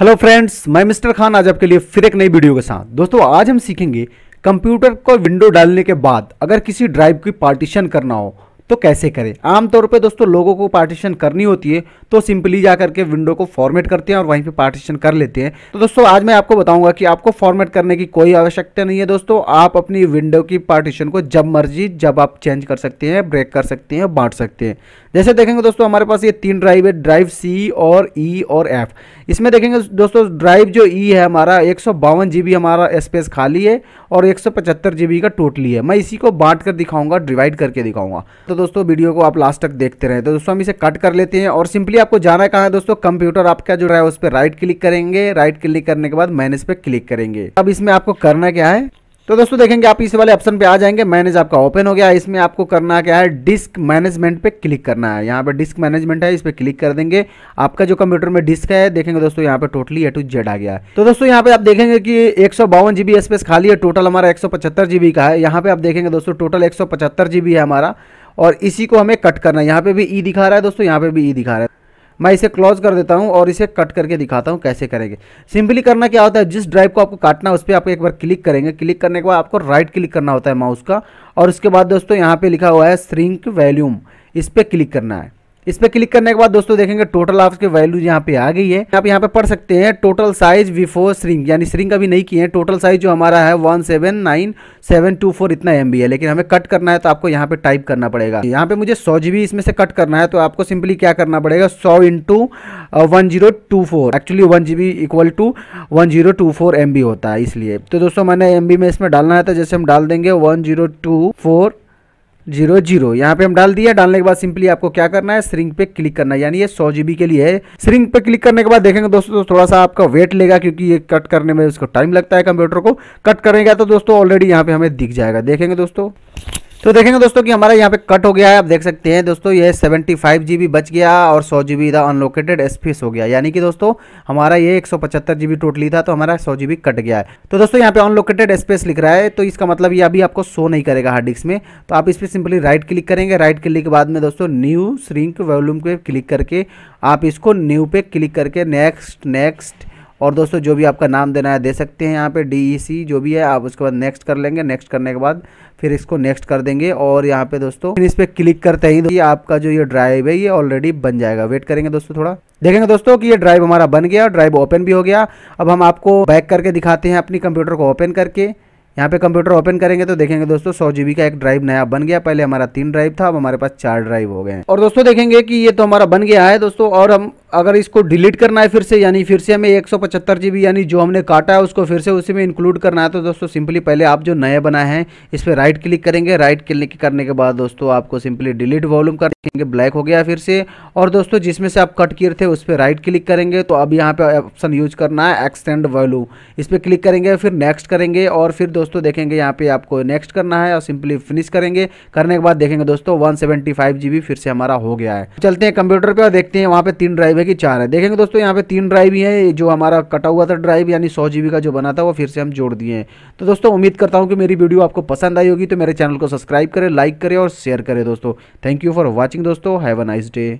hello friends मैं mister Khan आज आपके लिए फिर एक नई वीडियो के साथ दोस्तों आज हम सीखेंगे कंप्यूटर को विंडो डालने के बाद अगर किसी ड्राइव की पार्टीशन करना हो तो कैसे करें आमतौर पे दोस्तों लोगों को पार्टीशन करनी होती है तो सिंपली जा करके विंडो को फॉर्मेट करते हैं और वहीं पे पार्टीशन कर लेते हैं तो दोस्तों आज मैं आपको बताऊंगा कि आपको फॉर्मेट करने की कोई आवश्यकता नहीं है दोस्तों आप अपनी विंडो की पार्टीशन को जब मर्जी जब आप चेंज कर सकते हैं ब्रेक कर सकते हैं बांट सकते हैं जैसे देखेंगे दोस्तों हमारे पास ये तीन ड्राइव है ड्राइव सी और ई e और एफ इसमें देखेंगे दोस्तों ड्राइव जो ई e है हमारा एक जीबी हमारा स्पेस खाली है और एक जीबी का टोटली है मैं इसी को बांट कर दिखाऊंगा डिवाइड करके दिखाऊंगा तो दोस्तों वीडियो को आप लास्ट तक देखते रहे तो दोस्तों हम इसे कट कर लेते हैं और सिंपली आपको जाना कहाँ है दोस्तों कंप्यूटर आपका जो है उस पर राइट क्लिक करेंगे राइट क्लिक करने के बाद मैनेज पे क्लिक करेंगे अब इसमें आपको करना क्या है तो दोस्तों देखेंगे आप इस वाले ऑप्शन पे आ जाएंगे मैनेज आपका ओपन हो गया इसमें आपको करना क्या है डिस्क मैनेजमेंट पे क्लिक करना है यहाँ पे डिस्क मैनेजमेंट है इस पर क्लिक कर देंगे आपका जो कंप्यूटर में डिस्क है देखेंगे दोस्तों यहाँ पे टोटली ए टू जेड आ गया तो दोस्तों यहाँ पे आप देखेंगे कि एक जीबी स्पेस खाली है टोटल हमारा एक जीबी का है यहाँ पे आप देखेंगे दोस्तों टोटल एक जीबी है हमारा और इसी को हमें कट करना है यहाँ पे भी ई e दिखा रहा है दोस्तों यहाँ पे भी ई e दिखा रहा है मैं इसे क्लोज कर देता हूँ और इसे कट करके दिखाता हूँ कैसे करेंगे सिंपली करना क्या होता है जिस ड्राइव को आपको काटना है उस पर आप एक बार क्लिक करेंगे क्लिक करने के बाद आपको राइट क्लिक करना होता है माउस का और उसके बाद दोस्तों यहाँ पे लिखा हुआ है श्रिंक वैल्यूम इस पर क्लिक करना है इस पर क्लिक करने के बाद दोस्तों देखेंगे टोटल आपके वैल्यू यहाँ पे आ गई है आप यहाँ पे पढ़ सकते हैं टोटल साइज बिफोर स्रिंग यानी स्रिंग अभी नहीं किए हैं टोटल साइज जो हमारा है one seven nine seven two four इतना एम है लेकिन हमें कट करना है तो आपको यहाँ पे टाइप करना पड़ेगा यहाँ पे मुझे सौ जी इसमें से कट करना है तो आपको सिंपली क्या करना पड़ेगा सौ into one zero two four actually one G B equal to one zero two four M B होता है इसलिए तो दोस्तों मैंने एम बी में इसमें डालना है तो जैसे हम डाल देंगे one zero two four zero zero यहाँ पे हम डाल दिया डालने के बाद सिंपली आपको क्या करना है स्रिंग पे क्लिक करना है यानी ये सौ जीबी के लिए है स्रिंग पे क्लिक करने के बाद देखेंगे दोस्तों तो थोड़ा सा आपका वेट लेगा क्योंकि ये कट करने में उसको टाइम लगता है कंप्यूटर को कट करेगा तो दोस्तों ऑलरेडी यहाँ पे हमें दिख जाएगा देखेंगे दोस्तों तो देखेंगे दोस्तों कि हमारा यहाँ पे कट हो गया है आप देख सकते हैं दोस्तों ये सेवेंटी फाइव जी बी बच गया और सौ जी बी इधर अनलोकेटेड स्पेस हो गया यानी कि दोस्तों हमारा ये एक सौ पचहत्तर जी बी टोटली था तो हमारा सौ जी बी कट गया है तो दोस्तों यहाँ पे अनलोकेटेड स्पेस लिख रहा है तो इसका मतलब ये अभी आपको शो नहीं करेगा हार्ड डिस्क में तो आप इस पर सिंपली राइट क्लिक करेंगे राइट क्लिक के बाद में दोस्तों न्यू श्रिंक वॉल्यूम पे क्लिक करके आप इसको न्यू पे क्लिक करके नेक्स्ट नेक्स्ट और दोस्तों जो भी आपका नाम देना है दे सकते हैं यहाँ पे डी e जो भी है आप उसके बाद नेक्स्ट कर लेंगे नेक्स्ट करने के बाद फिर इसको नेक्स्ट कर देंगे और यहाँ पे दोस्तों इस पर क्लिक करते ही ये आपका जो ये ड्राइव है ये ऑलरेडी बन जाएगा वेट करेंगे दोस्तों थोड़ा देखेंगे दोस्तों कि ये ड्राइव हमारा बन गया ड्राइव ओपन भी हो गया अब हम आपको बैक करके दिखाते हैं अपनी कंप्यूटर को ओपन करके यहाँ पे कंप्यूटर ओपन करेंगे तो देखेंगे दोस्तों सौ जीबी का एक ड्राइव नया बन गया पहले हमारा तीन ड्राइव था अब हमारे पास चार ड्राइव हो गए और दोस्तों देखेंगे कि ये तो हमारा बन गया है दोस्तों और हम अगर इसको डिलीट करना है फिर से यानी फिर से हमें एक सौ यानी जो हमने काटा है उसको फिर से उसी में इंक्लूड करना है तो दोस्तों सिंपली पहले आप जो नए बनाए हैं इस पर राइट क्लिक करेंगे राइट क्लिक करने के बाद दोस्तों आपको सिंपली डिलीट वॉल्यूम कर देंगे ब्लैक हो गया फिर से और दोस्तों जिसमें से आप कट किए थे उस पर राइट क्लिक करेंगे तो अब यहाँ पे ऑप्शन यूज करना है एक्सटेंड वॉल्यूम इस पर क्लिक करेंगे फिर नेक्स्ट करेंगे और फिर दोस्तों देखेंगे यहाँ पे आपको नेक्स्ट करना है और सिंपली फिनिश करेंगे करने के बाद देखेंगे दोस्तों वन फिर से हमारा हो गया है चलते हैं कंप्यूटर पर और देखते हैं वहाँ पे तीन ड्राइव तरह चार है देखेंगे दोस्तों यहाँ पे तीन ड्राइव ही है जो हमारा कटा हुआ था ड्राइव यानी सौ जी का जो बना था वो फिर से हम जोड़ दिए हैं तो दोस्तों उम्मीद करता हूँ कि मेरी वीडियो आपको पसंद आई होगी तो मेरे चैनल को सब्सक्राइब करें लाइक करें और शेयर करें दोस्तों थैंक यू फॉर वॉचिंग दोस्तों हैव अ नाइस डे